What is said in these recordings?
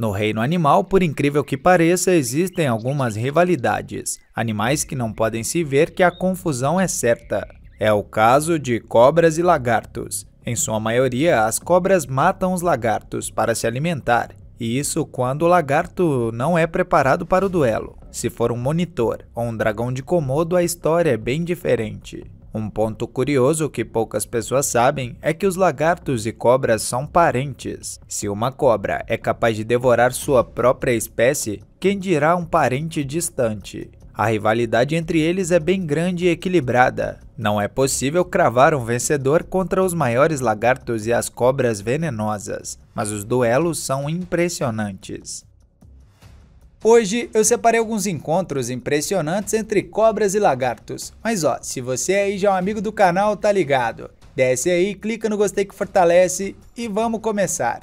No reino animal, por incrível que pareça, existem algumas rivalidades, animais que não podem se ver que a confusão é certa. É o caso de cobras e lagartos. Em sua maioria, as cobras matam os lagartos para se alimentar, e isso quando o lagarto não é preparado para o duelo. Se for um monitor ou um dragão de Komodo, a história é bem diferente. Um ponto curioso que poucas pessoas sabem é que os lagartos e cobras são parentes. Se uma cobra é capaz de devorar sua própria espécie, quem dirá um parente distante? A rivalidade entre eles é bem grande e equilibrada. Não é possível cravar um vencedor contra os maiores lagartos e as cobras venenosas, mas os duelos são impressionantes. Hoje eu separei alguns encontros impressionantes entre cobras e lagartos. Mas ó, se você aí já é um amigo do canal, tá ligado? Desce aí, clica no gostei que fortalece e vamos começar.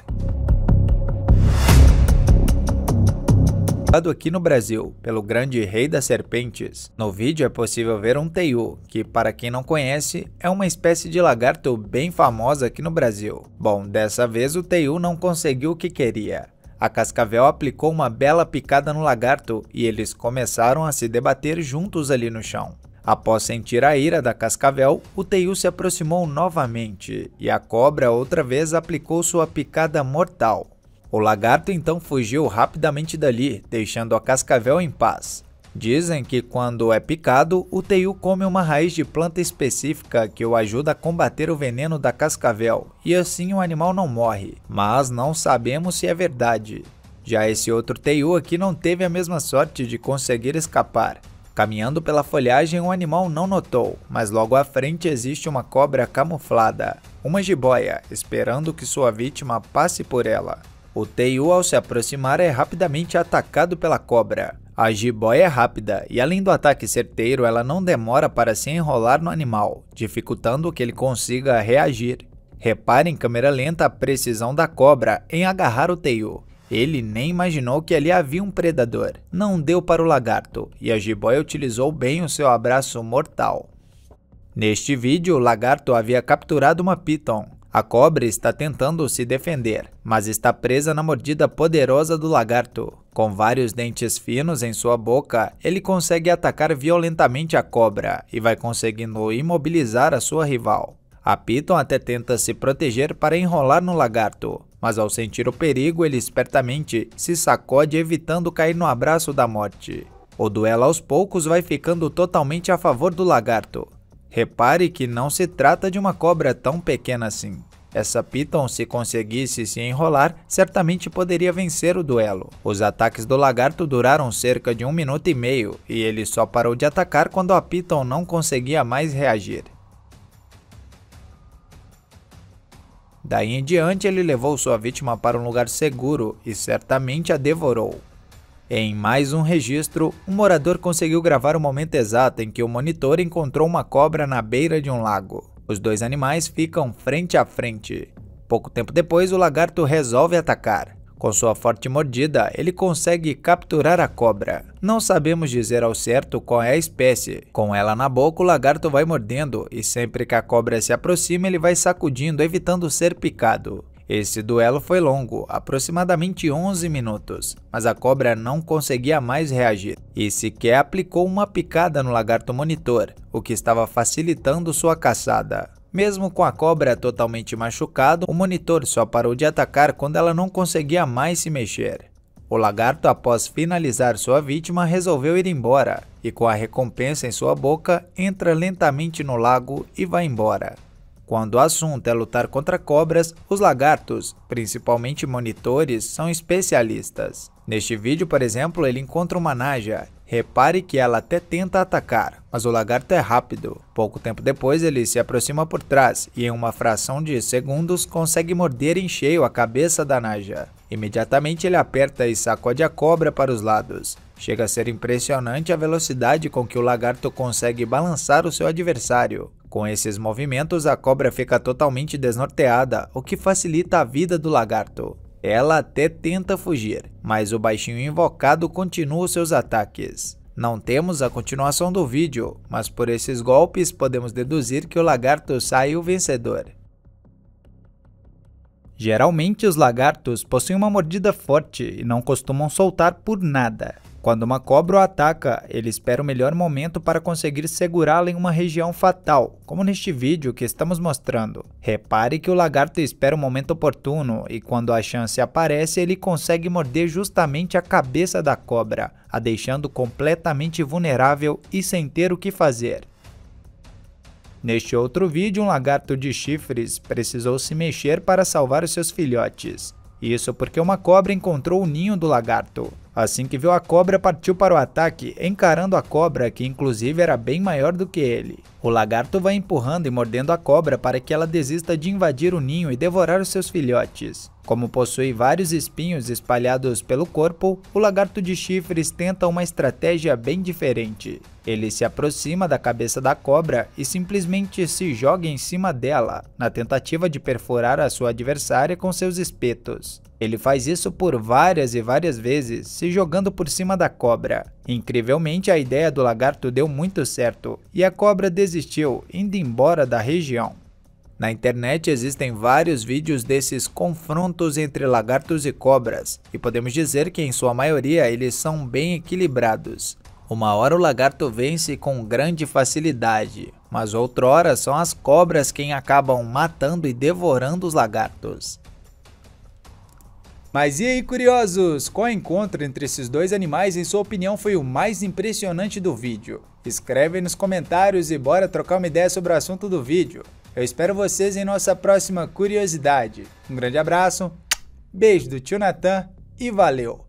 aqui no Brasil pelo grande rei das serpentes, no vídeo é possível ver um teiu, que para quem não conhece é uma espécie de lagarto bem famosa aqui no Brasil. Bom, dessa vez o teiu não conseguiu o que queria, a Cascavel aplicou uma bela picada no lagarto e eles começaram a se debater juntos ali no chão. Após sentir a ira da cascavel, o teiu se aproximou novamente e a cobra outra vez aplicou sua picada mortal. O lagarto então fugiu rapidamente dali, deixando a cascavel em paz. Dizem que quando é picado, o teiu come uma raiz de planta específica que o ajuda a combater o veneno da cascavel, e assim o animal não morre, mas não sabemos se é verdade. Já esse outro teiu aqui não teve a mesma sorte de conseguir escapar. Caminhando pela folhagem, o animal não notou, mas logo à frente existe uma cobra camuflada, uma jiboia, esperando que sua vítima passe por ela. O Teiu, ao se aproximar, é rapidamente atacado pela cobra. A jiboia é rápida e além do ataque certeiro, ela não demora para se enrolar no animal, dificultando que ele consiga reagir. Repare em câmera lenta a precisão da cobra em agarrar o teio. Ele nem imaginou que ali havia um predador. Não deu para o lagarto e a jiboia utilizou bem o seu abraço mortal. Neste vídeo, o lagarto havia capturado uma piton, a cobra está tentando se defender, mas está presa na mordida poderosa do lagarto. Com vários dentes finos em sua boca, ele consegue atacar violentamente a cobra e vai conseguindo imobilizar a sua rival. A Piton até tenta se proteger para enrolar no lagarto, mas ao sentir o perigo, ele espertamente se sacode evitando cair no abraço da morte. O duelo aos poucos vai ficando totalmente a favor do lagarto, Repare que não se trata de uma cobra tão pequena assim. Essa Piton, se conseguisse se enrolar, certamente poderia vencer o duelo. Os ataques do lagarto duraram cerca de um minuto e meio, e ele só parou de atacar quando a Piton não conseguia mais reagir. Daí em diante, ele levou sua vítima para um lugar seguro e certamente a devorou. Em mais um registro, um morador conseguiu gravar o momento exato em que o monitor encontrou uma cobra na beira de um lago. Os dois animais ficam frente a frente. Pouco tempo depois, o lagarto resolve atacar. Com sua forte mordida, ele consegue capturar a cobra. Não sabemos dizer ao certo qual é a espécie. Com ela na boca, o lagarto vai mordendo e sempre que a cobra se aproxima, ele vai sacudindo, evitando ser picado. Esse duelo foi longo, aproximadamente 11 minutos, mas a cobra não conseguia mais reagir e sequer aplicou uma picada no lagarto monitor, o que estava facilitando sua caçada. Mesmo com a cobra totalmente machucado, o monitor só parou de atacar quando ela não conseguia mais se mexer. O lagarto, após finalizar sua vítima, resolveu ir embora e, com a recompensa em sua boca, entra lentamente no lago e vai embora. Quando o assunto é lutar contra cobras, os lagartos, principalmente monitores, são especialistas. Neste vídeo, por exemplo, ele encontra uma naja. Repare que ela até tenta atacar, mas o lagarto é rápido. Pouco tempo depois, ele se aproxima por trás e, em uma fração de segundos, consegue morder em cheio a cabeça da naja. Imediatamente ele aperta e sacode a cobra para os lados. Chega a ser impressionante a velocidade com que o lagarto consegue balançar o seu adversário. Com esses movimentos, a cobra fica totalmente desnorteada, o que facilita a vida do lagarto. Ela até tenta fugir, mas o baixinho invocado continua seus ataques. Não temos a continuação do vídeo, mas por esses golpes podemos deduzir que o lagarto sai o vencedor. Geralmente os lagartos possuem uma mordida forte e não costumam soltar por nada. Quando uma cobra o ataca, ele espera o melhor momento para conseguir segurá-la em uma região fatal, como neste vídeo que estamos mostrando. Repare que o lagarto espera o momento oportuno e quando a chance aparece, ele consegue morder justamente a cabeça da cobra, a deixando completamente vulnerável e sem ter o que fazer. Neste outro vídeo, um lagarto de chifres precisou se mexer para salvar os seus filhotes. Isso porque uma cobra encontrou o ninho do lagarto. Assim que viu a cobra, partiu para o ataque, encarando a cobra, que inclusive era bem maior do que ele. O lagarto vai empurrando e mordendo a cobra para que ela desista de invadir o ninho e devorar os seus filhotes. Como possui vários espinhos espalhados pelo corpo, o lagarto de chifres tenta uma estratégia bem diferente. Ele se aproxima da cabeça da cobra e simplesmente se joga em cima dela, na tentativa de perfurar a sua adversária com seus espetos. Ele faz isso por várias e várias vezes, se jogando por cima da cobra. Incrivelmente, a ideia do lagarto deu muito certo e a cobra desistiu, indo embora da região. Na internet existem vários vídeos desses confrontos entre lagartos e cobras, e podemos dizer que em sua maioria eles são bem equilibrados. Uma hora o lagarto vence com grande facilidade, mas outrora são as cobras quem acabam matando e devorando os lagartos. Mas e aí, curiosos? Qual encontro entre esses dois animais, em sua opinião, foi o mais impressionante do vídeo? Escreve nos comentários e bora trocar uma ideia sobre o assunto do vídeo. Eu espero vocês em nossa próxima curiosidade. Um grande abraço, beijo do tio Natan e valeu!